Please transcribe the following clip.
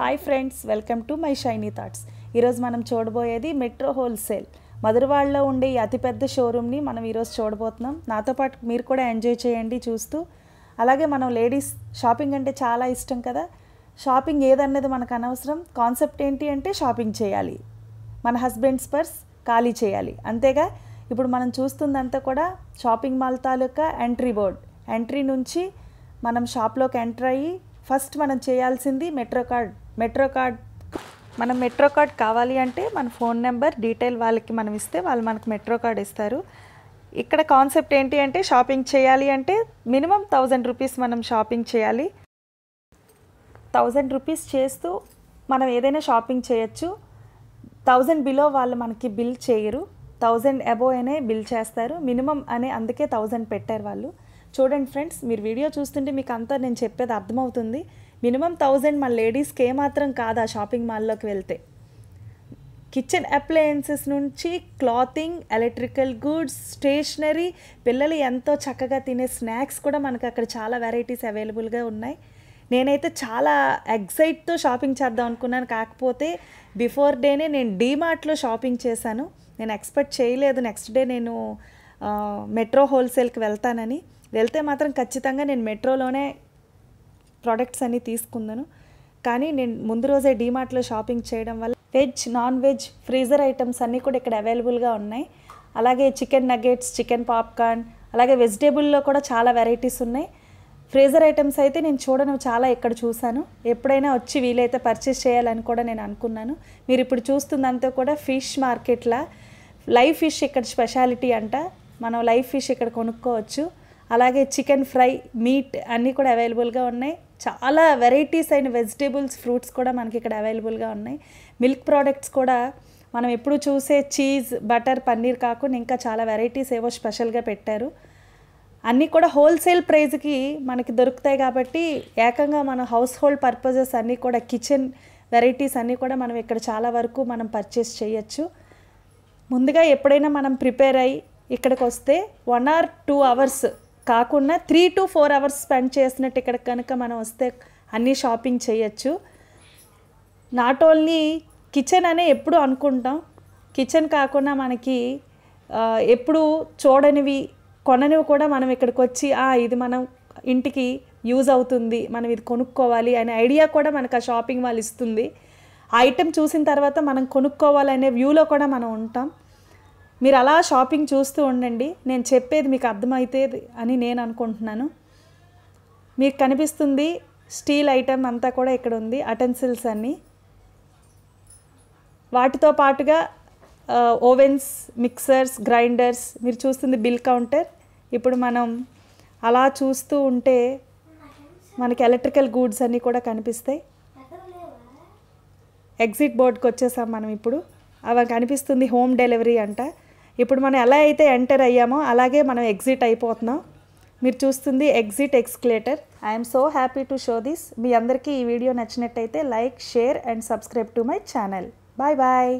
hi friends welcome to my shiny thoughts ఈరోజు మనం చూడబోయేది మెట్రో హోల్సేల్ మధురవాడలో ఉండే ఈ అతిపెద్ద షోరూమ్ని మనం ఈరోజు చూడబోతున్నాం నాతో పాటు మీరు కూడా ఎంజాయ్ చేయండి చూస్తూ అలాగే మనం లేడీస్ షాపింగ్ అంటే చాలా ఇష్టం కదా షాపింగ్ ఏదన్నది మనకు అనవసరం కాన్సెప్ట్ ఏంటి అంటే షాపింగ్ చేయాలి మన హస్బెండ్స్ పర్స్ ఖాళీ చేయాలి అంతేగా ఇప్పుడు మనం చూస్తుందంతా కూడా షాపింగ్ మాల్ తాలూకా ఎంట్రీ బోర్డ్ ఎంట్రీ నుంచి మనం షాప్లోకి ఎంటర్ అయ్యి ఫస్ట్ మనం చేయాల్సింది మెట్రో కార్డ్ మెట్రో కార్డ్ మనం మెట్రో కార్డ్ కావాలి అంటే మన ఫోన్ నెంబర్ డీటెయిల్ వాళ్ళకి మనం ఇస్తే వాళ్ళు మనకు మెట్రో కార్డ్ ఇస్తారు ఇక్కడ కాన్సెప్ట్ ఏంటి అంటే షాపింగ్ చేయాలి అంటే మినిమం థౌజండ్ రూపీస్ మనం షాపింగ్ చేయాలి థౌజండ్ రూపీస్ చేస్తూ మనం ఏదైనా షాపింగ్ చేయొచ్చు థౌజండ్ బిలో వాళ్ళు మనకి బిల్ చేయరు థౌజండ్ అబోవ్ అనే బిల్ చేస్తారు మినిమం అనే అందుకే థౌజండ్ పెట్టారు వాళ్ళు చూడండి ఫ్రెండ్స్ మీరు వీడియో చూస్తుంటే మీకు అంతా నేను చెప్పేది అర్థమవుతుంది మినిమం థౌజండ్ మన లేడీస్కి ఏమాత్రం కాదు ఆ షాపింగ్ మాల్లోకి వెళ్తే కిచెన్ అప్లయన్సెస్ నుంచి క్లాతింగ్ ఎలక్ట్రికల్ గూడ్స్ స్టేషనరీ పిల్లలు ఎంతో చక్కగా తినే స్నాక్స్ కూడా మనకు అక్కడ చాలా వెరైటీస్ అవైలబుల్గా ఉన్నాయి నేనైతే చాలా ఎగ్జైట్తో షాపింగ్ చేద్దాం అనుకున్నాను కాకపోతే బిఫోర్ డేనే నేను డీమార్ట్లో షాపింగ్ చేశాను నేను ఎక్స్పెక్ట్ చేయలేదు నెక్స్ట్ డే నేను మెట్రో హోల్సేల్కి వెళ్తానని వెళ్తే మాత్రం ఖచ్చితంగా నేను మెట్రోలోనే ప్రోడక్ట్స్ అన్నీ తీసుకుందాను కానీ నేను ముందు రోజే డీమార్ట్లో షాపింగ్ చేయడం వల్ల veg non veg freezer items అన్నీ కూడా ఇక్కడ అవైలబుల్గా ఉన్నాయి అలాగే చికెన్ నగ్గెట్స్ చికెన్ పాప్కార్న్ అలాగే వెజిటేబుల్లో కూడా చాలా వెరైటీస్ ఉన్నాయి ఫ్రీజర్ ఐటమ్స్ అయితే నేను చూడను చాలా ఇక్కడ చూశాను ఎప్పుడైనా వచ్చి వీలైతే పర్చేస్ చేయాలని కూడా నేను అనుకున్నాను మీరు ఇప్పుడు చూస్తుందంతా కూడా ఫిష్ మార్కెట్లా లైవ్ ఫిష్ ఇక్కడ స్పెషాలిటీ అంట మనం లైవ్ ఫిష్ ఇక్కడ కొనుక్కోవచ్చు అలాగే చికెన్ ఫ్రై మీట్ అన్నీ కూడా అవైలబుల్గా ఉన్నాయి చాలా వెరైటీస్ అయిన వెజిటేబుల్స్ ఫ్రూట్స్ కూడా మనకి ఇక్కడ అవైలబుల్గా ఉన్నాయి మిల్క్ ప్రోడక్ట్స్ కూడా మనం ఎప్పుడు చూసే చీజ్ బటర్ పన్నీర్ కాకుండా ఇంకా చాలా వెరైటీస్ ఏవో స్పెషల్గా పెట్టారు అన్నీ కూడా హోల్సేల్ ప్రైజ్కి మనకి దొరుకుతాయి కాబట్టి ఏకంగా మన హౌస్ హోల్డ్ పర్పజెస్ అన్నీ కూడా కిచెన్ వెరైటీస్ అన్నీ కూడా మనం ఇక్కడ చాలా వరకు మనం పర్చేస్ చేయొచ్చు ముందుగా ఎప్పుడైనా మనం ప్రిపేర్ అయ్యి ఇక్కడికి వస్తే వన్ ఆర్ టూ అవర్స్ కాకుండా three to four hours spend చేసినట్టు ఇక్కడ కనుక మనం వస్తే అన్నీ షాపింగ్ చేయొచ్చు నాట్ ఓన్లీ కిచెన్ అనే ఎప్పుడు అనుకుంటాం కిచెన్ కాకుండా మనకి ఎప్పుడు చూడనివి కొననివి కూడా మనం ఇక్కడికి వచ్చి ఇది మనం ఇంటికి యూజ్ అవుతుంది మనం ఇది కొనుక్కోవాలి అనే ఐడియా కూడా మనకు ఆ షాపింగ్ వాళ్ళు ఇస్తుంది ఐటెం చూసిన తర్వాత మనం కొనుక్కోవాలనే వ్యూలో కూడా మనం ఉంటాం మీరు అలా షాపింగ్ చూస్తూ ఉండండి నేను చెప్పేది మీకు అర్థమైతే అని నేను అనుకుంటున్నాను మీకు కనిపిస్తుంది స్టీల్ ఐటెం అంతా కూడా ఇక్కడ ఉంది అటెన్సిల్స్ అన్నీ వాటితో పాటుగా ఓవెన్స్ మిక్సర్స్ గ్రైండర్స్ మీరు చూస్తుంది బిల్ కౌంటర్ ఇప్పుడు మనం అలా చూస్తూ ఉంటే మనకి ఎలక్ట్రికల్ గూడ్స్ అన్నీ కూడా కనిపిస్తాయి ఎగ్జిట్ బోర్డ్కి వచ్చేసాం మనం ఇప్పుడు అవి కనిపిస్తుంది హోమ్ డెలివరీ అంట ఇప్పుడు మనం ఎలా అయితే ఎంటర్ అయ్యామో అలాగే మనం ఎగ్జిట్ అయిపోతున్నాం మీరు చూస్తుంది exit escalator I'm so happy to show this మీ అందరికీ ఈ వీడియో నచ్చినట్టయితే like share and subscribe to my channel bye bye